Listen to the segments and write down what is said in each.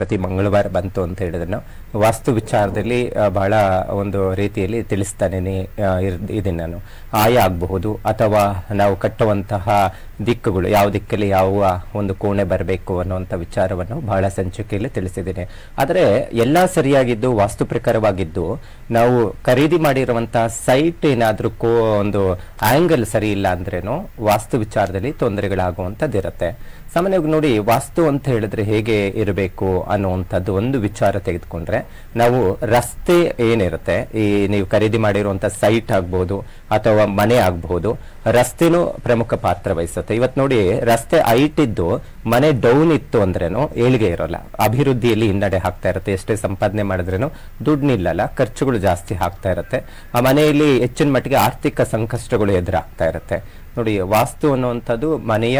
ಪ್ರತಿ ಮಂಗಳವಾರ ಬಂತು ಅಂತ ಹೇಳಿದ್ರು ವಾಸ್ತು ವಿಚಾರದಲ್ಲಿ ಬಹಳ ಒಂದು ರೀತಿಯಲ್ಲಿ ತಿಳಿಸ್ತಾನೇನೆ ಇದೀನಿ ನಾನು ಆಯ ಆಗಬಹುದು ಅಥವಾ ನಾವು ಕಟ್ಟುವಂತಹ ದಿಕ್ಕುಗಳು ಯಾವ ದಿಕ್ಕಲ್ಲಿ ಯಾವ ಒಂದು ಕೋಣೆ ಬರಬೇಕು ಅನ್ನುವಂಥ ವಿಚಾರವನ್ನು ಬಹಳ ಸಂಚಿಕೆಯಲ್ಲಿ ತಿಳಿಸಿದ್ದೇನೆ ಆದರೆ ಎಲ್ಲ ಸರಿಯಾಗಿದ್ದು ವಾಸ್ತು ಪ್ರಕಾರವಾಗಿದ್ದು ನಾವು ಖರೀದಿ ಮಾಡಿರುವಂತಹ ಸೈಟ್ ಏನಾದರೂ ಕೋ ಒಂದು ಆ್ಯಂಗಲ್ ಸರಿ ಇಲ್ಲ ಅಂದ್ರೇನು ವಾಸ್ತು ವಿಚಾರದಲ್ಲಿ ತೊಂದರೆಗಳಾಗುವಂಥದ್ದಿರುತ್ತೆ ಸಾಮಾನ್ಯವಾಗಿ ನೋಡಿ ವಾಸ್ತು ಅಂತ ಹೇಳಿದ್ರೆ ಹೇಗೆ ಇರಬೇಕು ಅನ್ನುವಂಥದ್ದು ಒಂದು ವಿಚಾರ ತೆಗೆದುಕೊಂಡ್ರೆ ನಾವು ರಸ್ತೆ ಏನಿರುತ್ತೆ ಈ ನೀವು ಖರೀದಿ ಮಾಡಿರುವಂಥ ಸೈಟ್ ಆಗ್ಬೋದು ಅಥವಾ ಮನೆ ಆಗಬಹುದು ರಸ್ತೆನೂ ಪ್ರಮುಖ ಪಾತ್ರ ವಹಿಸುತ್ತೆ ಇವತ್ತು ನೋಡಿ ರಸ್ತೆ ಹೈಟ್ ಇದ್ದು ಮನೆ ಡೌನ್ ಇತ್ತು ಅಂದ್ರೇನು ಏಳಿಗೆ ಇರೋಲ್ಲ ಅಭಿವೃದ್ಧಿಯಲ್ಲಿ ಹಿನ್ನಡೆ ಆಗ್ತಾ ಇರುತ್ತೆ ಎಷ್ಟೇ ಸಂಪಾದನೆ ಮಾಡಿದ್ರೇನು ದುಡ್ಡು ನಿಲ್ಲಲ್ಲ ಖರ್ಚುಗಳು ಜಾಸ್ತಿ ಹಾಕ್ತಾ ಇರುತ್ತೆ ಆ ಮನೆಯಲ್ಲಿ ಹೆಚ್ಚಿನ ಮಟ್ಟಿಗೆ ಆರ್ಥಿಕ ಸಂಕಷ್ಟಗಳು ಎದುರಾಗ್ತಾ ಇರುತ್ತೆ ನೋಡಿ ವಾಸ್ತು ಅನ್ನುವಂಥದ್ದು ಮನೆಯ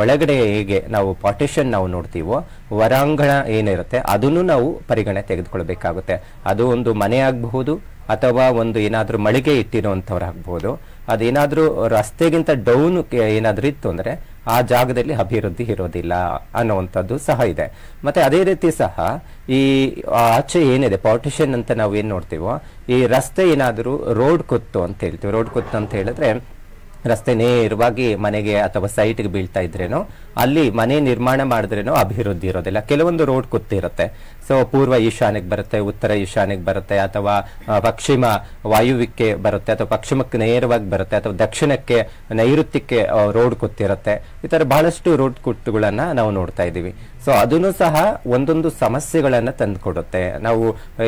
ಒಳಗಡೆ ಹೇಗೆ ನಾವು ಪಾರ್ಟಿಷನ್ ನಾವು ನೋಡ್ತೀವೋ ವರಾಂಗಣ ಏನಿರುತ್ತೆ ಅದನ್ನು ನಾವು ಪರಿಗಣನೆ ತೆಗೆದುಕೊಳ್ಬೇಕಾಗುತ್ತೆ ಅದು ಒಂದು ಮನೆ ಆಗಬಹುದು ಅಥವಾ ಒಂದು ಏನಾದರೂ ಮಳಿಗೆ ಇಟ್ಟಿರೋವಂಥವ್ರು ಆಗ್ಬೋದು ಅದೇನಾದರೂ ರಸ್ತೆಗಿಂತ ಡೌನ್ ಏನಾದರೂ ಇತ್ತು ಅಂದರೆ ಆ ಜಾಗದಲ್ಲಿ ಅಭಿವೃದ್ಧಿ ಇರೋದಿಲ್ಲ ಅನ್ನುವಂಥದ್ದು ಸಹ ಇದೆ ಮತ್ತೆ ಅದೇ ರೀತಿ ಸಹ ಈ ಆಚೆ ಏನಿದೆ ಪಾರ್ಟಿಷನ್ ಅಂತ ನಾವು ಏನು ನೋಡ್ತೀವೋ ಈ ರಸ್ತೆ ಏನಾದರೂ ರೋಡ್ ಕುತ್ತು ಅಂತ ಹೇಳ್ತೀವಿ ರೋಡ್ ಕುತ್ತು ಅಂತ ಹೇಳಿದ್ರೆ ರಸ್ತೆ ನೇರವಾಗಿ ಮನೆಗೆ ಅಥವಾ ಸೈಟ್ಗೆ ಬೀಳ್ತಾ ಇದ್ರೇನು ಅಲ್ಲಿ ಮನೆ ನಿರ್ಮಾಣ ಮಾಡಿದ್ರೇನು ಅಭಿವೃದ್ಧಿ ಇರೋದಿಲ್ಲ ಕೆಲವೊಂದು ರೋಡ್ ಕುತ್ತಿರುತ್ತೆ ಸೊ ಪೂರ್ವ ಈಶಾನ್ಯಕ್ಕೆ ಬರುತ್ತೆ ಉತ್ತರ ಈಶಾನ್ಯಕ್ಕೆ ಬರುತ್ತೆ ಅಥವಾ ಪಶ್ಚಿಮ ವಾಯುವಿಕೆ ಬರುತ್ತೆ ಅಥವಾ ಪಶ್ಚಿಮಕ್ಕೆ ನೇರವಾಗಿ ಬರುತ್ತೆ ಅಥವಾ ದಕ್ಷಿಣಕ್ಕೆ ನೈಋತ್ಯಕ್ಕೆ ರೋಡ್ ಕುತ್ತಿರುತ್ತೆ ಈ ತರ ಬಹಳಷ್ಟು ರೋಡ್ ಕುಟ್ಟುಗಳನ್ನ ನಾವು ನೋಡ್ತಾ ಇದ್ದೀವಿ ಸೊ ಅದನ್ನು ಸಹ ಒಂದೊಂದು ಸಮಸ್ಯೆಗಳನ್ನು ತಂದುಕೊಡುತ್ತೆ ನಾವು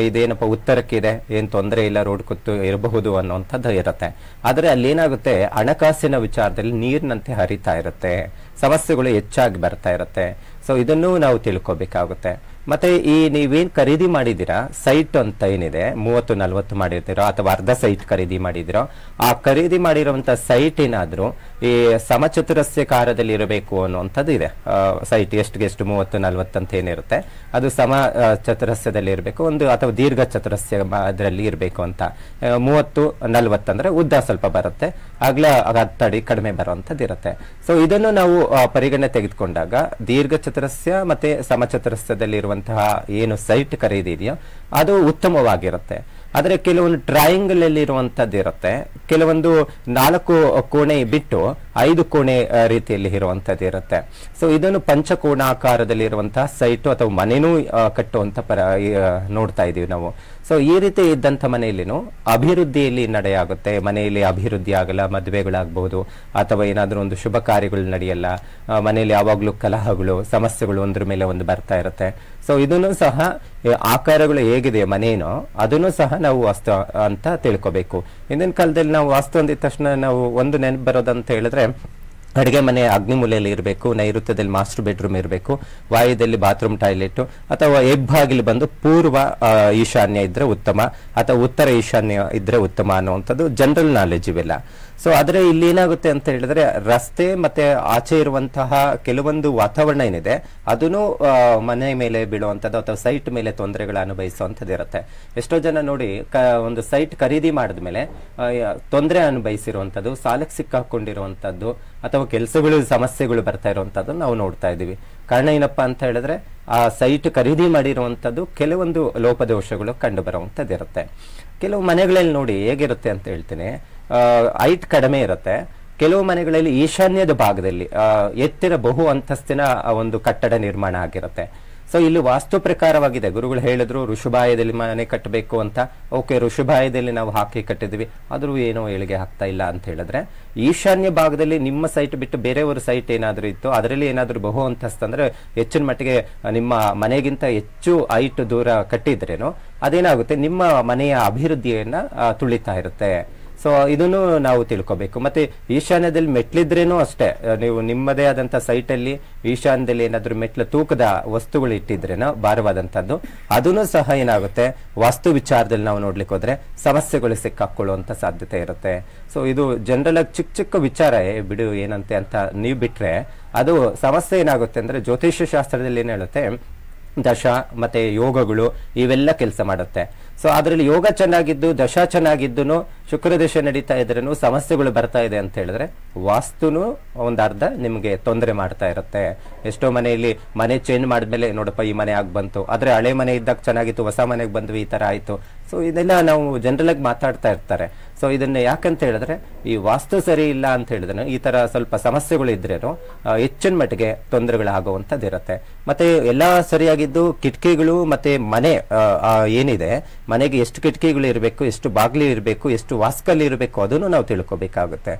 ಇದೇನಪ್ಪ ಉತ್ತರಕ್ಕಿದೆ ಏನು ತೊಂದರೆ ಇಲ್ಲ ರೋಡ್ ಕೂತು ಇರಬಹುದು ಅನ್ನೋಂಥದ್ದು ಇರುತ್ತೆ ಆದರೆ ಏನಾಗುತ್ತೆ ಹಣಕಾಸಿನ ವಿಚಾರದಲ್ಲಿ ನೀರಿನಂತೆ ಹರಿತಾ ಇರುತ್ತೆ ಸಮಸ್ಯೆಗಳು ಹೆಚ್ಚಾಗಿ ಬರ್ತಾ ಇರುತ್ತೆ ಸೊ ಇದನ್ನು ನಾವು ತಿಳ್ಕೊಬೇಕಾಗುತ್ತೆ ಮತ್ತೆ ಈ ನೀವೇನು ಖರೀದಿ ಮಾಡಿದಿರಾ ಸೈಟ್ ಅಂತ ಏನಿದೆ ಮೂವತ್ತು ನಲ್ವತ್ತು ಮಾಡಿರ್ತೀರೋ ಅಥವಾ ಅರ್ಧ ಸೈಟ್ ಖರೀದಿ ಮಾಡಿದಿರೋ ಆ ಖರೀದಿ ಮಾಡಿರುವಂತ ಸೈಟ್ ಏನಾದರೂ ಈ ಸಮಚತುರಸ್ಯ ಕಾರದಲ್ಲಿ ಇರಬೇಕು ಅನ್ನುವಂಥದ್ದು ಇದೆ ಸೈಟ್ ಎಷ್ಟು ಎಷ್ಟು ಮೂವತ್ತು ನಲ್ವತ್ತು ಅಂತ ಏನಿರುತ್ತೆ ಅದು ಸಮ ಚತುರಸ್ಯದಲ್ಲಿ ಇರಬೇಕು ಒಂದು ಅಥವಾ ದೀರ್ಘ ಚತುರಸ್ಯ ಅದರಲ್ಲಿ ಇರಬೇಕು ಅಂತ ಮೂವತ್ತು ನಲ್ವತ್ತು ಅಂದ್ರೆ ಉದ್ದ ಸ್ವಲ್ಪ ಬರುತ್ತೆ ಆಗಲೇ ಅತ್ತಡಿ ಕಡಿಮೆ ಬರುವಂತದ್ದು ಇರುತ್ತೆ ಸೊ ಇದನ್ನು ನಾವು ಪರಿಗಣನೆ ತೆಗೆದುಕೊಂಡಾಗ ದೀರ್ಘ ಚತುರಸ್ಯ ಮತ್ತೆ ಸಮಚತುರಸ್ಯದಲ್ಲಿ ಇರುವಂತಹ ಏನು ಸೈಟ್ ಖರೀದಿದೆಯೋ ಅದು ಉತ್ತಮವಾಗಿರುತ್ತೆ ಆದರೆ ಕೆಲವೊಂದು ಡ್ರಾಯಿಂಗ್ ಅಲ್ಲಿ ಇರುತ್ತೆ ಕೆಲವೊಂದು ನಾಲ್ಕು ಕೋಣೆ ಬಿಟ್ಟು ಐದು ಕೋಣೆ ರೀತಿಯಲ್ಲಿ ಇರುವಂತದ್ದು ಇರುತ್ತೆ ಸೊ ಇದನ್ನು ಪಂಚಕೋಣಾಕಾರದಲ್ಲಿ ಇರುವಂತಹ ಸೈಟು ಅಥವಾ ಮನೆನೂ ಕಟ್ಟುವಂತ ಪರ ನೋಡ್ತಾ ಇದೀವಿ ನಾವು ಸೊ ಈ ರೀತಿ ಇದ್ದಂಥ ಮನೆಯಲ್ಲಿನೂ ಅಭಿವೃದ್ಧಿಯಲ್ಲಿ ನಡೆಯಾಗುತ್ತೆ ಮನೆಯಲ್ಲಿ ಅಭಿವೃದ್ಧಿ ಆಗಲ್ಲ ಮದುವೆಗಳಾಗ್ಬೋದು ಅಥವಾ ಏನಾದರೂ ಒಂದು ಶುಭ ಕಾರ್ಯಗಳು ನಡೆಯಲ್ಲ ಮನೆಯಲ್ಲಿ ಯಾವಾಗಲೂ ಕಲಹಗಳು ಸಮಸ್ಯೆಗಳು ಒಂದ್ರ ಮೇಲೆ ಒಂದು ಬರ್ತಾ ಇರುತ್ತೆ ಸೊ ಇದನ್ನು ಸಹ ಆಕಾರಗಳು ಹೇಗಿದೆ ಮನೇನೋ ಅದನ್ನು ಸಹ ನಾವು ವಾಸ್ತು ಅಂತ ತಿಳ್ಕೊಬೇಕು ಹಿಂದಿನ ಕಾಲದಲ್ಲಿ ನಾವು ವಾಸ್ತು ಅಂದಿದ ತಕ್ಷಣ ನಾವು ಒಂದು ನೆನಪು ಬರೋದಂತ ಹೇಳಿದ್ರೆ ಅಂದರೆ ಅಡುಗೆ ಮನೆ ಅಗ್ನಿ ಮೂಲೆಯಲ್ಲಿ ಇರಬೇಕು ನೈಋತ್ಯದಲ್ಲಿ ಮಾಸ್ಟರ್ ಬೆಡ್ರೂಮ್ ಇರಬೇಕು ವಾಯುದಲ್ಲಿ ಬಾತ್ರೂಮ್ ಟಾಯ್ಲೆಟ್ ಅಥವಾ ಹೆಬ್ಬಾಗಿಲು ಬಂದು ಪೂರ್ವ ಈಶಾನ್ಯ ಇದ್ದರೆ ಉತ್ತಮ ಅಥವಾ ಉತ್ತರ ಈಶಾನ್ಯ ಇದ್ದರೆ ಉತ್ತಮ ಅನ್ನುವಂಥದ್ದು ಜನರಲ್ ನಾಲೆಜ್ ಇವೆಲ್ಲ ಸೊ ಆದ್ರೆ ಇಲ್ಲಿ ಏನಾಗುತ್ತೆ ಅಂತ ಹೇಳಿದ್ರೆ ರಸ್ತೆ ಮತ್ತೆ ಆಚೆ ಇರುವಂತಹ ಕೆಲವೊಂದು ವಾತಾವರಣ ಏನಿದೆ ಅದನ್ನು ಮನೆ ಮೇಲೆ ಬೀಳುವಂತದ್ದು ಅಥವಾ ಸೈಟ್ ಮೇಲೆ ತೊಂದರೆಗಳು ಅನುಭವಿಸುವಂಥದ್ದು ಇರುತ್ತೆ ಎಷ್ಟೋ ಜನ ನೋಡಿ ಒಂದು ಸೈಟ್ ಖರೀದಿ ಮಾಡಿದ ಮೇಲೆ ತೊಂದರೆ ಅನುಭವಿಸಿರುವಂಥದ್ದು ಸಾಲಕ್ಕೆ ಸಿಕ್ಕಾಕೊಂಡಿರುವಂಥದ್ದು ಅಥವಾ ಕೆಲಸಗಳು ಸಮಸ್ಯೆಗಳು ಬರ್ತಾ ಇರುವಂಥದ್ದು ನಾವು ನೋಡ್ತಾ ಇದ್ದೀವಿ ಕಾರಣ ಏನಪ್ಪಾ ಅಂತ ಹೇಳಿದ್ರೆ ಆ ಸೈಟ್ ಖರೀದಿ ಮಾಡಿರುವಂಥದ್ದು ಕೆಲವೊಂದು ಲೋಪದೋಷಗಳು ಕಂಡು ಬರುವಂಥದ್ದು ಇರುತ್ತೆ ಕೆಲವು ಮನೆಗಳಲ್ಲಿ ನೋಡಿ ಹೇಗಿರುತ್ತೆ ಅಂತ ಹೇಳ್ತೀನಿ ಹೈಟ್ ಕಡಿಮೆ ಇರುತ್ತೆ ಕೆಲವು ಮನೆಗಳಲ್ಲಿ ಈಶಾನ್ಯದ ಭಾಗದಲ್ಲಿ ಎತ್ತಿನ ಬಹು ಅಂತಸ್ತಿನ ಒಂದು ಕಟ್ಟಡ ನಿರ್ಮಾಣ ಆಗಿರುತ್ತೆ ಸೊ ಇಲ್ಲಿ ವಾಸ್ತು ಪ್ರಕಾರವಾಗಿದೆ ಗುರುಗಳು ಹೇಳಿದ್ರು ಋಷಭಾಯದಲ್ಲಿ ಮನೆ ಕಟ್ಟಬೇಕು ಅಂತ ಓಕೆ ಋಷಭಾಯದಲ್ಲಿ ನಾವು ಹಾಕಿ ಕಟ್ಟಿದ್ವಿ ಆದರೂ ಏನೋ ಏಳಿಗೆ ಹಾಕ್ತಾ ಇಲ್ಲ ಅಂತ ಹೇಳಿದ್ರೆ ಈಶಾನ್ಯ ಭಾಗದಲ್ಲಿ ನಿಮ್ಮ ಸೈಟ್ ಬಿಟ್ಟು ಬೇರೆಯವ್ರ ಸೈಟ್ ಏನಾದರೂ ಇತ್ತು ಅದರಲ್ಲಿ ಏನಾದರೂ ಬಹು ಅಂತಸ್ತು ಅಂದ್ರೆ ಹೆಚ್ಚಿನ ಮಟ್ಟಿಗೆ ನಿಮ್ಮ ಮನೆಗಿಂತ ಹೆಚ್ಚು ಐಟ್ ದೂರ ಕಟ್ಟಿದ್ರೇನು ಅದೇನಾಗುತ್ತೆ ನಿಮ್ಮ ಮನೆಯ ಅಭಿವೃದ್ಧಿಯನ್ನ ತುಳಿತಾ ಇರುತ್ತೆ ಸೊ ಇದನ್ನು ನಾವು ತಿಳ್ಕೊಬೇಕು ಮತ್ತೆ ಈಶಾನ್ಯದಲ್ಲಿ ಮೆಟ್ಲಿದ್ರೇನು ಅಷ್ಟೇ ನೀವು ನಿಮ್ಮದೇ ಆದಂತ ಸೈಟ್ ಅಲ್ಲಿ ಈಶಾನ್ಯದಲ್ಲಿ ಏನಾದ್ರೂ ಮೆಟ್ಲು ತೂಕದ ವಸ್ತುಗಳು ಇಟ್ಟಿದ್ರೇನೋ ಭಾರವಾದಂತದ್ದು ಅದನ್ನು ಸಹ ಏನಾಗುತ್ತೆ ವಾಸ್ತು ವಿಚಾರದಲ್ಲಿ ನಾವು ನೋಡ್ಲಿಕ್ಕೆ ಹೋದ್ರೆ ಸಮಸ್ಯೆಗಳು ಸಿಕ್ಕಾಕೊಳ್ಳುವಂತ ಸಾಧ್ಯತೆ ಇರುತ್ತೆ ಸೊ ಇದು ಜನರಲ್ ಆಗಿ ಚಿಕ್ಕ ಚಿಕ್ಕ ವಿಚಾರ ಬಿಡು ಏನಂತೆ ಅಂತ ನೀವು ಬಿಟ್ರೆ ಅದು ಸಮಸ್ಯೆ ಏನಾಗುತ್ತೆ ಅಂದ್ರೆ ಜ್ಯೋತಿಷ್ಯ ಶಾಸ್ತ್ರದಲ್ಲಿ ಏನ್ ಹೇಳುತ್ತೆ ದಶ ಮತ್ತೆ ಯೋಗಗಳು ಇವೆಲ್ಲ ಕೆಲಸ ಮಾಡುತ್ತೆ ಸೊ ಅದರಲ್ಲಿ ಯೋಗ ಚೆನ್ನಾಗಿದ್ದು ದಶ ಚೆನ್ನಾಗಿದ್ದು ಶುಕ್ರ ದಶೆ ನಡೀತಾ ಇದ್ರೂ ಸಮಸ್ಯೆಗಳು ಬರ್ತಾ ಇದೆ ಅಂತ ಹೇಳಿದ್ರೆ ವಾಸ್ತುನು ಒಂದು ಅರ್ಧ ನಿಮಗೆ ತೊಂದರೆ ಮಾಡ್ತಾ ಇರುತ್ತೆ ಎಷ್ಟೋ ಮನೆಯಲ್ಲಿ ಮನೆ ಚೇಂಜ್ ಮಾಡಿದ್ಮೇಲೆ ನೋಡಪ್ಪ ಈ ಮನೆ ಆಗಿ ಬಂತು ಆದ್ರೆ ಹಳೆ ಮನೆ ಇದ್ದಾಗ ಚೆನ್ನಾಗಿತ್ತು ಹೊಸ ಮನೆಗೆ ಬಂದ್ವಿ ಈ ತರ ಆಯ್ತು ಸೊ ಇದೆಲ್ಲ ನಾವು ಜನರಲ್ ಆಗಿ ಮಾತಾಡ್ತಾ ಇರ್ತಾರೆ ಸೊ ಇದನ್ನ ಯಾಕಂತ ಹೇಳಿದ್ರೆ ಈ ವಾಸ್ತು ಸರಿ ಇಲ್ಲ ಅಂತ ಹೇಳಿದ್ರೆ ಈ ತರ ಸ್ವಲ್ಪ ಸಮಸ್ಯೆಗಳು ಇದ್ರೇನು ಹೆಚ್ಚಿನ ಮಟ್ಟಿಗೆ ತೊಂದರೆಗಳಾಗುವಂಥದ್ದು ಇರುತ್ತೆ ಮತ್ತೆ ಎಲ್ಲ ಸರಿಯಾಗಿದ್ದು ಕಿಟಕಿಗಳು ಮತ್ತೆ ಮನೆ ಏನಿದೆ ಮನೆಗೆ ಎಷ್ಟು ಕಿಟಕಿಗಳು ಇರಬೇಕು ಎಷ್ಟು ಬಾಗ್ಲಿ ಇರಬೇಕು ಎಷ್ಟು ವಾಸ್ಕಲ್ಲಿ ಇರಬೇಕು ಅದನ್ನು ನಾವು ತಿಳ್ಕೊಬೇಕಾಗುತ್ತೆ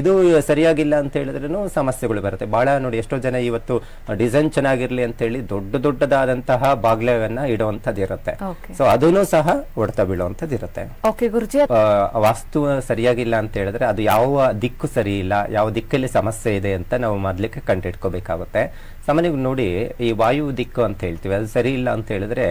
ಇದು ಸರಿಯಾಗಿಲ್ಲ ಅಂತ ಹೇಳಿದ್ರೂ ಸಮಸ್ಯೆಗಳು ಬರುತ್ತೆ ಬಹಳ ನೋಡಿ ಎಷ್ಟೋ ಜನ ಇವತ್ತು ಡಿಸೈನ್ ಚೆನ್ನಾಗಿರ್ಲಿ ಅಂತ ಹೇಳಿ ದೊಡ್ಡ ದೊಡ್ಡದಾದಂತಹ ಬಾಗ್ಲವನ್ನ ಇಡುವಂತದ್ದು ಇರುತ್ತೆ ಸೊ ಅದನ್ನು ಸಹ ಹೊಡೆತ ಬೀಳುವಂತದ್ದು ಇರುತ್ತೆ ಓಕೆ ಗುರುಜಿ ವಾಸ್ತು ಸರಿಯಾಗಿಲ್ಲ ಅಂತ ಹೇಳಿದ್ರೆ ಅದು ಯಾವ ದಿಕ್ಕು ಸರಿ ಇಲ್ಲ ಯಾವ ದಿಕ್ಕಲ್ಲಿ ಸಮಸ್ಯೆ ಇದೆ ಅಂತ ನಾವು ಮೊದ್ಲಿಕ್ಕೆ ಕಂಡಿಟ್ಕೋಬೇಕಾಗುತ್ತೆ ಸಾಮಾನ್ಯವಾಗಿ ನೋಡಿ ಈ ವಾಯು ದಿಕ್ಕು ಅಂತ ಹೇಳ್ತೀವಿ ಅದು ಸರಿ ಇಲ್ಲ ಅಂತ ಹೇಳಿದ್ರೆ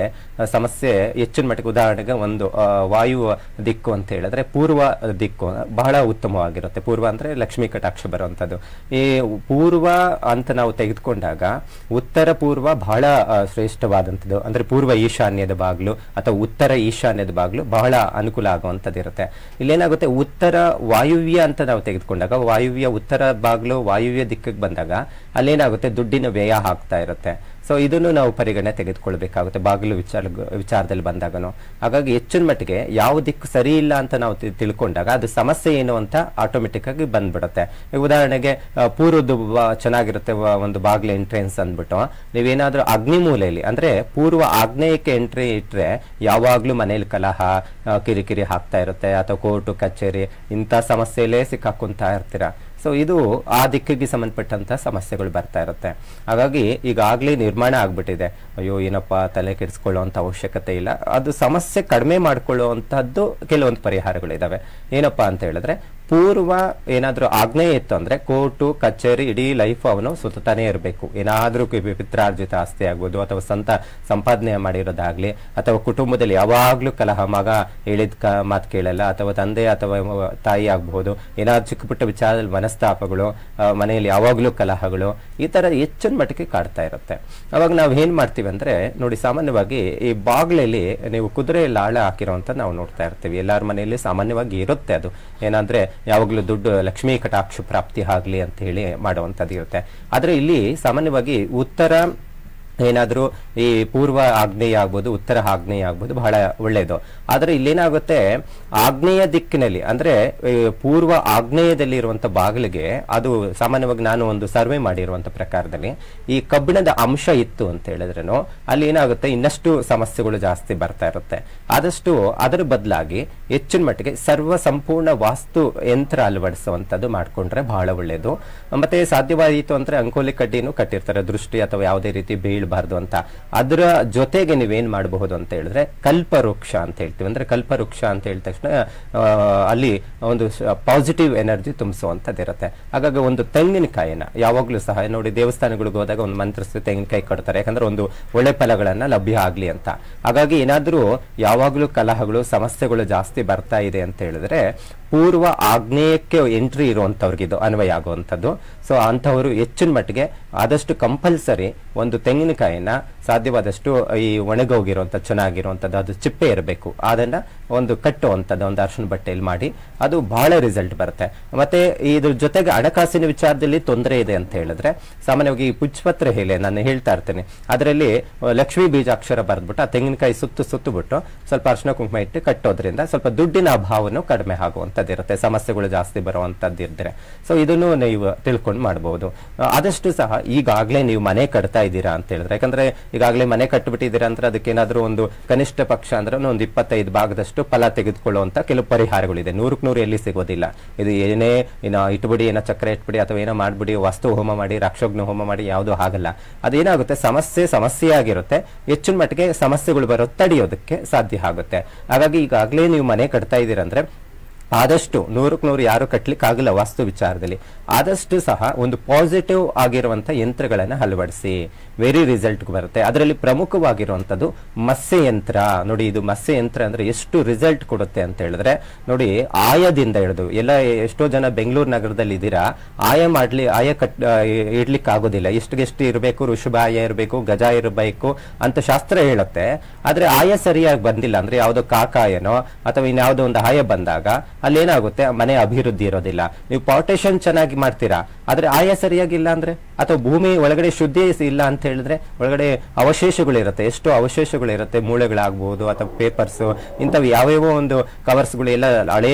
ಸಮಸ್ಯೆ ಹೆಚ್ಚಿನ ಮಟ್ಟಿಗೆ ಉದಾಹರಣೆಗೆ ಒಂದು ವಾಯು ದಿಕ್ಕು ಅಂತ ಹೇಳಿದ್ರೆ ಪೂರ್ವ ದಿಕ್ಕು ಬಹಳ ಉತ್ತಮವಾಗಿರುತ್ತೆ ಪೂರ್ವ ಅಂದ್ರೆ ಲಕ್ಷ್ಮೀ ಕಟಾಕ್ಷ ಬರುವಂತದ್ದು ಈ ಪೂರ್ವ ಅಂತ ನಾವು ತೆಗೆದುಕೊಂಡಾಗ ಉತ್ತರ ಪೂರ್ವ ಬಹಳ ಶ್ರೇಷ್ಠವಾದಂಥದ್ದು ಅಂದ್ರೆ ಪೂರ್ವ ಈಶಾನ್ಯದ ಬಾಗ್ಲು ಅಥವಾ ಉತ್ತರ ಈಶಾನ್ಯದ ಬಾಗ್ಲು ಬಹಳ ಅನುಕೂಲ ಆಗುವಂಥದ್ದು ಇರುತ್ತೆ ಇಲ್ಲೇನಾಗುತ್ತೆ ಉತ್ತರ ವಾಯುವ್ಯ ಅಂತ ನಾವು ತೆಗೆದುಕೊಂಡಾಗ ವಾಯುವ್ಯ ಉತ್ತರ ಬಾಗ್ಲು ವಾಯುವ್ಯ ದಿಕ್ಕಿಗೆ ಬಂದಾಗ ಅಲ್ಲೇನಾಗುತ್ತೆ ದುಡ್ಡಿನ ವ್ಯಯ ಆಗ್ತಾ ಇರುತ್ತೆ ಸೊ ಇದನ್ನು ನಾವು ಪರಿಗಣನೆ ತೆಗೆದುಕೊಳ್ಬೇಕಾಗುತ್ತೆ ಬಾಗಿಲು ವಿಚಾರ ವಿಚಾರದಲ್ಲಿ ಬಂದಾಗನು ಹಾಗಾಗಿ ಹೆಚ್ಚಿನ ಮಟ್ಟಿಗೆ ಯಾವ ದಿಕ್ಕು ಸರಿ ಇಲ್ಲ ಅಂತ ನಾವು ತಿಳ್ಕೊಂಡಾಗ ಅದು ಸಮಸ್ಯೆ ಏನು ಅಂತ ಆಟೋಮೆಟಿಕ್ ಆಗಿ ಬಂದ್ಬಿಡುತ್ತೆ ಈಗ ಉದಾಹರಣೆಗೆ ಪೂರ್ವದ್ದು ಚೆನ್ನಾಗಿರುತ್ತೆ ಒಂದು ಬಾಗಿಲು ಎಂಟ್ರೆನ್ಸ್ ಅಂದ್ಬಿಟ್ಟು ನೀವೇನಾದ್ರೂ ಅಗ್ನಿ ಮೂಲೆಯಲ್ಲಿ ಅಂದ್ರೆ ಪೂರ್ವ ಆಗ್ನೇಯಕ್ಕೆ ಎಂಟ್ರಿ ಇಟ್ಟರೆ ಯಾವಾಗಲೂ ಮನೇಲಿ ಕಲಹ ಕಿರಿಕಿರಿ ಹಾಕ್ತಾ ಇರುತ್ತೆ ಅಥವಾ ಕೋರ್ಟು ಕಚೇರಿ ಇಂಥ ಸಮಸ್ಯೆಯಲ್ಲೇ ಸಿಕ್ಕಾಕೊಂತ ಇರ್ತೀರ ಸೊ ಇದು ಆ ದಿಕ್ಕಿಗೆ ಸಂಬಂಧಪಟ್ಟಂತಹ ಸಮಸ್ಯೆಗಳು ಬರ್ತಾ ಇರುತ್ತೆ ಹಾಗಾಗಿ ಈಗಾಗಲೇ ನಿರ್ಮಾಣ ಆಗ್ಬಿಟ್ಟಿದೆ ಅಯ್ಯೋ ಏನಪ್ಪ ತಲೆ ಕೆಡಿಸ್ಕೊಳ್ಳುವಂತ ಅವಶ್ಯಕತೆ ಇಲ್ಲ ಅದು ಸಮಸ್ಯೆ ಕಡಿಮೆ ಮಾಡ್ಕೊಳ್ಳುವಂತದ್ದು ಕೆಲವೊಂದು ಪರಿಹಾರಗಳಿದಾವೆ ಏನಪ್ಪ ಅಂತ ಹೇಳಿದ್ರೆ ಪೂರ್ವ ಏನಾದರೂ ಆಜ್ಞೆ ಇತ್ತು ಅಂದರೆ ಕೋರ್ಟು ಕಚೇರಿ ಇಡೀ ಲೈಫ್ ಅವನು ಸುತ್ತಾನೇ ಇರಬೇಕು ಏನಾದರೂ ಪಿತ್ರಾರ್ಜಿತ ಆಸ್ತಿ ಆಗ್ಬೋದು ಅಥವಾ ಸ್ವಂತ ಸಂಪಾದನೆ ಮಾಡಿರೋದಾಗಲಿ ಅಥವಾ ಕುಟುಂಬದಲ್ಲಿ ಯಾವಾಗಲೂ ಕಲಹ ಮಗ ಹೇಳಿದ ಮಾತು ಕೇಳಲ್ಲ ಅಥವಾ ತಂದೆ ಅಥವಾ ತಾಯಿ ಆಗಬಹುದು ಏನಾದ್ರು ಚಿಕ್ಕ ಪುಟ್ಟ ವಿಚಾರದಲ್ಲಿ ಮನಸ್ತಾಪಗಳು ಮನೆಯಲ್ಲಿ ಯಾವಾಗಲೂ ಕಲಹಗಳು ಈ ಥರ ಹೆಚ್ಚಿನ ಮಟ್ಟಕ್ಕೆ ಕಾಡ್ತಾ ಇರುತ್ತೆ ಅವಾಗ ನಾವು ಏನು ಮಾಡ್ತೀವಿ ಅಂದರೆ ನೋಡಿ ಸಾಮಾನ್ಯವಾಗಿ ಈ ಬಾಗ್ಲಲ್ಲಿ ನೀವು ಕುದುರೆ ಆಳ ಹಾಕಿರೋ ಅಂತ ನಾವು ನೋಡ್ತಾ ಇರ್ತೀವಿ ಎಲ್ಲರ ಮನೆಯಲ್ಲಿ ಸಾಮಾನ್ಯವಾಗಿ ಇರುತ್ತೆ ಅದು ಏನಂದರೆ ಯಾವಾಗಲೂ ದುಡ್ಡು ಲಕ್ಷ್ಮೀ ಕಟಾಕ್ಷ ಪ್ರಾಪ್ತಿ ಆಗಲಿ ಅಂತ ಹೇಳಿ ಮಾಡುವಂಥದ್ದು ಇರುತ್ತೆ ಆದರೆ ಇಲ್ಲಿ ಸಾಮಾನ್ಯವಾಗಿ ಉತ್ತರ ಏನಾದರೂ ಈ ಪೂರ್ವ ಆಗ್ನೇಯ ಆಗ್ಬೋದು ಉತ್ತರ ಆಗ್ನೇಯ ಆಗ್ಬೋದು ಬಹಳ ಒಳ್ಳೆಯದು ಆದರೆ ಇಲ್ಲೇನಾಗುತ್ತೆ ಆಗ್ನೇಯ ದಿಕ್ಕಿನಲ್ಲಿ ಅಂದರೆ ಪೂರ್ವ ಆಗ್ನೇಯದಲ್ಲಿ ಇರುವಂಥ ಬಾಗಿಲಿಗೆ ಅದು ಸಾಮಾನ್ಯವಾಗಿ ನಾನು ಒಂದು ಸರ್ವೆ ಮಾಡಿರುವಂಥ ಪ್ರಕಾರದಲ್ಲಿ ಈ ಕಬ್ಬಿಣದ ಅಂಶ ಇತ್ತು ಅಂತ ಹೇಳಿದ್ರೂ ಅಲ್ಲಿ ಏನಾಗುತ್ತೆ ಇನ್ನಷ್ಟು ಸಮಸ್ಯೆಗಳು ಜಾಸ್ತಿ ಬರ್ತಾ ಇರುತ್ತೆ ಆದಷ್ಟು ಅದರ ಬದಲಾಗಿ ಹೆಚ್ಚಿನ ಮಟ್ಟಿಗೆ ಸರ್ವ ಸಂಪೂರ್ಣ ವಾಸ್ತು ಯಂತ್ರ ಅಳವಡಿಸುವಂಥದ್ದು ಮಾಡಿಕೊಂಡ್ರೆ ಬಹಳ ಒಳ್ಳೆಯದು ಮತ್ತೆ ಸಾಧ್ಯವಾಯಿತು ಅಂದರೆ ಅಂಕೋಲಿ ಕಡ್ಡಿನೂ ಕಟ್ಟಿರ್ತಾರೆ ದೃಷ್ಟಿ ಅಥವಾ ಯಾವುದೇ ರೀತಿ ಬೀಳ್ ಇರಬಾರ್ದು ಅಂತ ಅದರ ಜೊತೆಗೆ ನೀವೇನು ಮಾಡಬಹುದು ಅಂತ ಹೇಳಿದ್ರೆ ಕಲ್ಪವೃಕ್ಷ ಅಂತ ಹೇಳ್ತೀವಿ ಅಂದ್ರೆ ಕಲ್ಪವೃಕ್ಷ ಅಂತ ಹೇಳಿದ ತಕ್ಷಣ ಅಲ್ಲಿ ಒಂದು ಪಾಸಿಟಿವ್ ಎನರ್ಜಿ ತುಂಬಿಸುವಂತದ್ದಿರುತ್ತೆ ಹಾಗಾಗಿ ಒಂದು ತೆಂಗಿನಕಾಯಿನ ಯಾವಾಗಲೂ ಸಹ ನೋಡಿ ದೇವಸ್ಥಾನಗಳಿಗೆ ಹೋದಾಗ ಒಂದು ಮಂತ್ರಸ್ಥ ತೆಂಗಿನಕಾಯಿ ಕೊಡ್ತಾರೆ ಯಾಕಂದ್ರೆ ಒಂದು ಒಳ್ಳೆ ಫಲಗಳನ್ನ ಲಭ್ಯ ಆಗಲಿ ಅಂತ ಹಾಗಾಗಿ ಏನಾದರೂ ಯಾವಾಗಲೂ ಕಲಹಗಳು ಸಮಸ್ಯೆಗಳು ಜಾಸ್ತಿ ಬರ್ತಾ ಇದೆ ಅಂತ ಹೇಳಿದ್ರೆ ಪೂರ್ವ ಆಗ್ನೇಯಕ್ಕೆ ಎಂಟ್ರಿ ಇದು ಅನ್ವಯ ಆಗುವಂಥದ್ದು ಸೊ ಅಂಥವರು ಹೆಚ್ಚಿನ ಮಟ್ಟಿಗೆ ಆದಷ್ಟು ಕಂಪಲ್ಸರಿ ಒಂದು ತೆಂಗಿನಕಾಯಿನ ಸಾಧ್ಯವಾದಷ್ಟು ಈ ಒಣಗೋಗಿರುವಂಥ ಚೆನ್ನಾಗಿರುವಂಥದ್ದು ಅದು ಚಿಪ್ಪೆ ಇರಬೇಕು ಅದನ್ನು ಒಂದು ಕಟ್ಟುವಂಥದ್ದು ಒಂದು ಅರ್ಶಿಣ ಬಟ್ಟೆಯಲ್ಲಿ ಮಾಡಿ ಅದು ಬಹಳ ರಿಸಲ್ಟ್ ಬರುತ್ತೆ ಮತ್ತೆ ಇದ್ರ ಜೊತೆಗೆ ಹಣಕಾಸಿನ ವಿಚಾರದಲ್ಲಿ ತೊಂದರೆ ಇದೆ ಅಂತ ಹೇಳಿದ್ರೆ ಸಾಮಾನ್ಯವಾಗಿ ಈ ಪುಚ್ಪತ್ರ ಹೇಳಿ ನಾನು ಹೇಳ್ತಾ ಇರ್ತೇನೆ ಅದರಲ್ಲಿ ಲಕ್ಷ್ಮೀ ಅಕ್ಷರ ಬರೆದ್ಬಿಟ್ಟು ಆ ತೆಂಗಿನಕಾಯಿ ಸುತ್ತು ಬಿಟ್ಟು ಸ್ವಲ್ಪ ಅರ್ಶನ ಕುಂಕುಮ ಇಟ್ಟು ಕಟ್ಟೋದ್ರಿಂದ ಸ್ವಲ್ಪ ದುಡ್ಡಿನ ಅಭಾವನೂ ಕಡಿಮೆ ಆಗುವಂಥದ್ದು ಇರುತ್ತೆ ಸಮಸ್ಯೆಗಳು ಜಾಸ್ತಿ ಬರುವಂಥದ್ದು ಇರ್ತಾರೆ ಸೊ ಇದನ್ನು ನೀವು ತಿಳ್ಕೊಂಡು ಮಾಡಬಹುದು ಆದಷ್ಟು ಸಹ ಈಗಾಗಲೇ ನೀವು ಮನೆ ಕಟ್ತಾ ಇದ್ದೀರಾ ಅಂತ ಹೇಳಿದ್ರೆ ಯಾಕಂದ್ರೆ ಈಗ ಈಗಾಗಲೇ ಮನೆ ಕಟ್ಟಿಬಿಟ್ಟಿದ್ದೀರಾ ಅಂದ್ರೆ ಅದಕ್ಕೇನಾದರೂ ಒಂದು ಕನಿಷ್ಠ ಪಕ್ಷ ಅಂದ್ರೆ ಒಂದು ಇಪ್ಪತ್ತೈದು ಭಾಗದಷ್ಟು ಫಲ ತೆಗೆದುಕೊಳ್ಳುವಂತ ಕೆಲವು ಪರಿಹಾರಗಳಿದೆ ನೂರಕ್ಕೆ ನೂರು ಎಲ್ಲಿ ಸಿಗೋದಿಲ್ಲ ಇದು ಏನೇ ಏನೋ ಇಟ್ಬಿಡಿ ಏನೋ ಚಕ್ರ ಇಟ್ಬಿಡಿ ಅಥವಾ ಏನೋ ಮಾಡ್ಬಿಡಿ ವಸ್ತು ಹೋಮ ಮಾಡಿ ರಾಕ್ಷೋಗ್ನ ಹೋಮ ಮಾಡಿ ಯಾವುದೂ ಆಗಲ್ಲ ಅದೇನಾಗುತ್ತೆ ಸಮಸ್ಯೆ ಸಮಸ್ಯೆ ಆಗಿರುತ್ತೆ ಹೆಚ್ಚಿನ ಮಟ್ಟಿಗೆ ಸಮಸ್ಯೆಗಳು ಬರೋದು ತಡೆಯೋದಕ್ಕೆ ಸಾಧ್ಯ ಆಗುತ್ತೆ ಹಾಗಾಗಿ ಈಗಾಗಲೇ ನೀವು ಮನೆ ಕಟ್ತಾ ಇದ್ದೀರಂದ್ರೆ ಆದಷ್ಟು ನೂರಕ್ಕೆ ನೂರು ಯಾರು ಕಟ್ಟಲಿಕ್ಕೆ ಆಗಲ್ಲ ವಾಸ್ತು ವಿಚಾರದಲ್ಲಿ ಆದಷ್ಟು ಸಹ ಒಂದು ಪಾಸಿಟಿವ್ ಆಗಿರುವಂಥ ಯಂತ್ರಗಳನ್ನು ಅಳವಡಿಸಿ ವೆರಿ ರಿಸಲ್ಟ್ಗೆ ಬರುತ್ತೆ ಅದರಲ್ಲಿ ಪ್ರಮುಖವಾಗಿರುವಂಥದ್ದು ಮಸ್ಸೆ ಯಂತ್ರ ನೋಡಿ ಇದು ಮಸ್ಸೆ ಯಂತ್ರ ಅಂದ್ರೆ ಎಷ್ಟು ರಿಸಲ್ಟ್ ಕೊಡುತ್ತೆ ಅಂತ ಹೇಳಿದ್ರೆ ನೋಡಿ ಆಯದಿಂದ ಹಿಡಿದು ಎಲ್ಲ ಎಷ್ಟೋ ಜನ ಬೆಂಗಳೂರು ನಗರದಲ್ಲಿ ಇದ್ದೀರಾ ಆಯ ಮಾಡ್ಲಿ ಆಯ ಕಟ್ ಇಡ್ಲಿಕ್ಕೆ ಆಗೋದಿಲ್ಲ ಎಷ್ಟುಗೆಷ್ಟು ಇರಬೇಕು ಋಷಭ ಆಯ ಇರಬೇಕು ಗಜ ಇರಬೇಕು ಅಂತ ಶಾಸ್ತ್ರ ಹೇಳುತ್ತೆ ಆದರೆ ಆಯ ಸರಿಯಾಗಿ ಬಂದಿಲ್ಲ ಅಂದ್ರೆ ಯಾವುದೋ ಕಾಕಾಯನೋ ಅಥವಾ ಇನ್ಯಾವುದೋ ಒಂದು ಆಯ ಬಂದಾಗ ಅಲ್ಲಿ ಏನಾಗುತ್ತೆ ಮನೆ ಅಭಿವೃದ್ಧಿ ಇರೋದಿಲ್ಲ ನೀವು ಪಾರ್ಟೇಷನ್ ಚೆನ್ನಾಗಿ ಮಾಡ್ತೀರಾ ಆದ್ರೆ ಆಯ ಸರಿಯಾಗಿಲ್ಲ ಅಂದ್ರೆ ಅಥವಾ ಭೂಮಿ ಒಳಗಡೆ ಶುದ್ಧಿ ಇಲ್ಲ ಅಂತ ಹೇಳಿದ್ರೆ ಒಳಗಡೆ ಇರುತ್ತೆ ಎಷ್ಟು ಅವಶೇಷಗಳಿರುತ್ತೆ ಮೂಳೆಗಳಾಗ್ಬೋದು ಅಥವಾ ಪೇಪರ್ಸ್ ಇಂಥವು ಯಾವ ಒಂದು ಗಳು ಎಲ್ಲ ಹಳೇ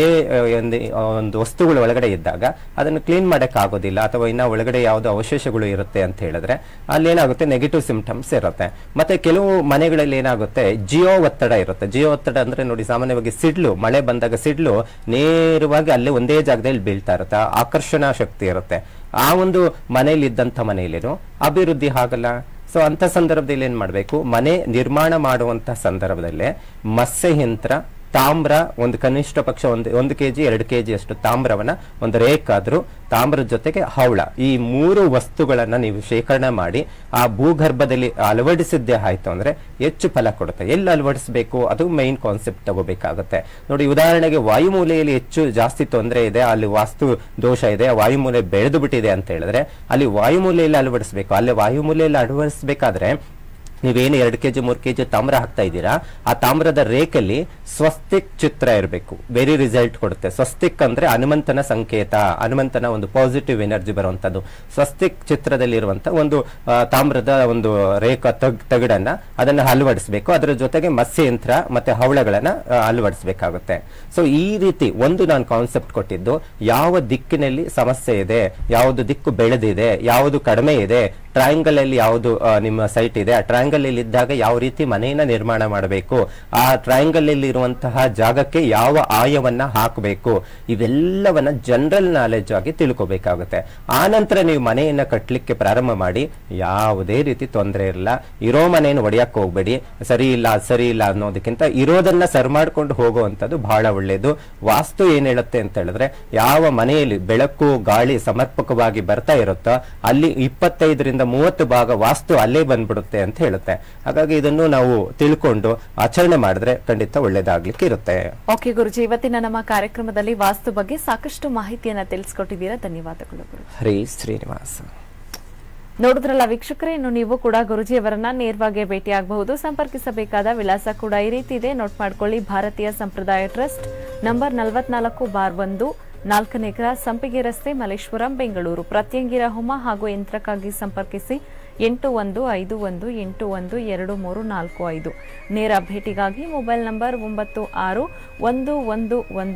ಒಂದು ವಸ್ತುಗಳು ಒಳಗಡೆ ಇದ್ದಾಗ ಅದನ್ನು ಕ್ಲೀನ್ ಮಾಡಕ್ಕೆ ಆಗೋದಿಲ್ಲ ಅಥವಾ ಇನ್ನ ಒಳಗಡೆ ಯಾವ್ದು ಅವಶೇಷಗಳು ಇರುತ್ತೆ ಅಂತ ಹೇಳಿದ್ರೆ ಅಲ್ಲಿ ಏನಾಗುತ್ತೆ ನೆಗೆಟಿವ್ ಸಿಂಪ್ಟಮ್ಸ್ ಇರುತ್ತೆ ಮತ್ತೆ ಕೆಲವು ಮನೆಗಳಲ್ಲಿ ಏನಾಗುತ್ತೆ ಜಿಯೋ ಒತ್ತಡ ಇರುತ್ತೆ ಜಿಯೋ ಒತ್ತಡ ಅಂದ್ರೆ ನೋಡಿ ಸಾಮಾನ್ಯವಾಗಿ ಸಿಡ್ಲು ಮಳೆ ಬಂದಾಗ ಸಿಡ್ಲು ನೇರವಾಗಿ ಅಲ್ಲೇ ಒಂದೇ ಜಾಗದಲ್ಲಿ ಬೀಳ್ತಾ ಇರುತ್ತೆ ಆಕರ್ಷಣಾ ಶಕ್ತಿ ಇರುತ್ತೆ ಆ ಒಂದು ಮನೆಯಲ್ಲಿ ಇದ್ದಂಥ ಮನೆಯಲ್ಲಿರೋ ಅಭಿವೃದ್ಧಿ ಆಗಲ್ಲ ಸೊ ಅಂಥ ಸಂದರ್ಭದಲ್ಲಿ ಏನು ಮಾಡಬೇಕು ಮನೆ ನಿರ್ಮಾಣ ಮಾಡುವಂಥ ಸಂದರ್ಭದಲ್ಲೇ ಮತ್ಸ್ಯಯಂತ್ರ ತಾಮ್ರ ಒಂದು ಕನಿಷ್ಠ ಪಕ್ಷ ಒಂದು ಒಂದು ಕೆ ಜಿ ಎರಡು ಕೆ ಜಿ ಅಷ್ಟು ತಾಮ್ರವನ್ನ ಒಂದು ರೇಖಾದರೂ ತಾಮ್ರದ ಜೊತೆಗೆ ಹವಳ ಈ ಮೂರು ವಸ್ತುಗಳನ್ನ ನೀವು ಶೇಖರಣೆ ಮಾಡಿ ಆ ಭೂಗರ್ಭದಲ್ಲಿ ಅಳವಡಿಸಿದ್ದೇ ಆಯ್ತು ಅಂದ್ರೆ ಹೆಚ್ಚು ಫಲ ಕೊಡುತ್ತೆ ಎಲ್ಲಿ ಅಳವಡಿಸಬೇಕು ಅದು ಮೈನ್ ಕಾನ್ಸೆಪ್ಟ್ ತಗೋಬೇಕಾಗುತ್ತೆ ನೋಡಿ ಉದಾಹರಣೆಗೆ ವಾಯುಮೂಲೆಯಲ್ಲಿ ಹೆಚ್ಚು ಜಾಸ್ತಿ ತೊಂದರೆ ಇದೆ ಅಲ್ಲಿ ವಾಸ್ತು ದೋಷ ಇದೆ ವಾಯುಮೂಲೆ ಬೆಳೆದು ಬಿಟ್ಟಿದೆ ಅಂತ ಹೇಳಿದ್ರೆ ಅಲ್ಲಿ ವಾಯುಮೂಲೆಯಲ್ಲಿ ಅಳವಡಿಸಬೇಕು ಅಲ್ಲಿ ವಾಯುಮೂಲೆಯಲ್ಲಿ ಅಳವಡಿಸಬೇಕಾದ್ರೆ ನೀವೇನು ಎರಡು ಕೆ ಜಿ ಮೂರು ಕೆ ಜಿ ತಾಮ್ರ ಹಾಕ್ತಾ ಇದ್ದೀರಾ ಆ ತಾಮ್ರದ ರೇಖಲ್ಲಿ ಸ್ವಸ್ತಿಕ್ ಚಿತ್ರ ಇರಬೇಕು ವೆರಿ ರಿಸಲ್ಟ್ ಕೊಡುತ್ತೆ ಸ್ವಸ್ತಿಕ್ ಅಂದ್ರೆ ಹನುಮಂತನ ಸಂಕೇತ ಹನುಮಂತನ ಒಂದು ಪಾಸಿಟಿವ್ ಎನರ್ಜಿ ಬರುವಂತದ್ದು ಸ್ವಸ್ತಿಕ್ ಇರುವಂತ ಒಂದು ತಾಮ್ರದ ಒಂದು ರೇಖಾ ತಗ್ ತಗಡನ್ನ ಅದನ್ನು ಅಳವಡಿಸಬೇಕು ಅದರ ಜೊತೆಗೆ ಮತ್ಸ್ಯಯಂತ್ರ ಮತ್ತೆ ಹವಳಗಳನ್ನ ಅಳವಡಿಸಬೇಕಾಗುತ್ತೆ ಸೊ ಈ ರೀತಿ ಒಂದು ನಾನು ಕಾನ್ಸೆಪ್ಟ್ ಕೊಟ್ಟಿದ್ದು ಯಾವ ದಿಕ್ಕಿನಲ್ಲಿ ಸಮಸ್ಯೆ ಇದೆ ಯಾವುದು ದಿಕ್ಕು ಬೆಳೆದಿದೆ ಯಾವುದು ಕಡಿಮೆ ಇದೆ ಅಲ್ಲಿ ಯಾವುದು ನಿಮ್ಮ ಸೈಟ್ ಇದೆ ಆ ಟ್ರಯಾಂಗಲ್ ಇದ್ದಾಗ ಯಾವ ರೀತಿ ಮನೆಯನ್ನ ನಿರ್ಮಾಣ ಮಾಡಬೇಕು ಆ ಟ್ರಯಾಂಗಲ್ ಇರುವಂತಹ ಜಾಗಕ್ಕೆ ಯಾವ ಆಯವನ್ನ ಹಾಕಬೇಕು ಇವೆಲ್ಲವನ್ನ ಜನರಲ್ ನಾಲೆಜ್ ಆಗಿ ತಿಳ್ಕೊಬೇಕಾಗುತ್ತೆ ಆ ನಂತರ ನೀವು ಮನೆಯನ್ನ ಕಟ್ಟಲಿಕ್ಕೆ ಪ್ರಾರಂಭ ಮಾಡಿ ಯಾವುದೇ ರೀತಿ ತೊಂದರೆ ಇರಲ್ಲ ಇರೋ ಮನೆಯನ್ನು ಒಡೆಯಕ್ಕೆ ಹೋಗ್ಬೇಡಿ ಸರಿ ಇಲ್ಲ ಸರಿ ಇಲ್ಲ ಅನ್ನೋದಕ್ಕಿಂತ ಇರೋದನ್ನ ಸರ್ ಮಾಡ್ಕೊಂಡು ಹೋಗುವಂತದ್ದು ಬಹಳ ಒಳ್ಳೇದು ವಾಸ್ತು ಏನ್ ಹೇಳುತ್ತೆ ಅಂತ ಹೇಳಿದ್ರೆ ಯಾವ ಮನೆಯಲ್ಲಿ ಬೆಳಕು ಗಾಳಿ ಸಮರ್ಪಕವಾಗಿ ಬರ್ತಾ ಇರುತ್ತೋ ಅಲ್ಲಿ ಇಪ್ಪತ್ತೈದರಿಂದ ಮೂವತ್ತು ಭಾಗ ವಾಸ್ತು ಅಲ್ಲೇ ಬಂದ್ಬಿಡುತ್ತೆ ಅಂತ ಹೇಳುತ್ತೆ ಬೀಳುತ್ತೆ ಹಾಗಾಗಿ ಇದನ್ನು ನಾವು ತಿಳ್ಕೊಂಡು ಆಚರಣೆ ಮಾಡಿದ್ರೆ ಖಂಡಿತ ಒಳ್ಳೇದಾಗ್ಲಿಕ್ಕೆ ಇರುತ್ತೆ ಓಕೆ ಗುರುಜಿ ಇವತ್ತಿನ ನಮ್ಮ ಕಾರ್ಯಕ್ರಮದಲ್ಲಿ ವಾಸ್ತು ಬಗ್ಗೆ ಸಾಕಷ್ಟು ಮಾಹಿತಿಯನ್ನ ತಿಳಿಸ್ಕೊಟ್ಟಿದ್ದೀರಾ ಧನ್ಯವಾದಗಳು ಹರಿ ಶ್ರೀನಿವಾಸ ನೋಡಿದ್ರಲ್ಲ ವೀಕ್ಷಕರೇ ಇನ್ನು ನೀವು ಕೂಡ ಗುರುಜಿಯವರನ್ನ ನೇರವಾಗಿ ಭೇಟಿಯಾಗಬಹುದು ಸಂಪರ್ಕಿಸಬೇಕಾದ ವಿಳಾಸ ಕೂಡ ಈ ರೀತಿ ಇದೆ ನೋಟ್ ಮಾಡ್ಕೊಳ್ಳಿ ಭಾರತೀಯ ಸಂಪ್ರದಾಯ ಟ್ರಸ್ಟ್ ನಂಬರ್ ನಲವತ್ನಾಲ್ಕು ಬಾರ್ ಒಂದು ನಾಲ್ಕನೇ ಗ್ರಹ ಸಂಪಿಗೆ ರಸ್ತೆ ಮಲ್ಲೇಶ್ವರಂ ಬೆಂಗಳೂರು ಪ್ರತ್ಯಂಗಿರ ಹೋಮ ಹಾಗೂ ಯಂತ್ರಕ್ಕಾಗಿ ಸಂಪರ್ಕಿಸಿ ಎಂಟು ಒಂದು ಐದು ಒಂದು ಎಂಟು ಒಂದು ಎರಡು ಮೂರು ನಾಲ್ಕು ಐದು ನೇರ ಭೇಟಿಗಾಗಿ ಮೊಬೈಲ್ ನಂಬರ್ ಒಂಬತ್ತು ಆರು ಒಂದು ಒಂದು ಒಂದು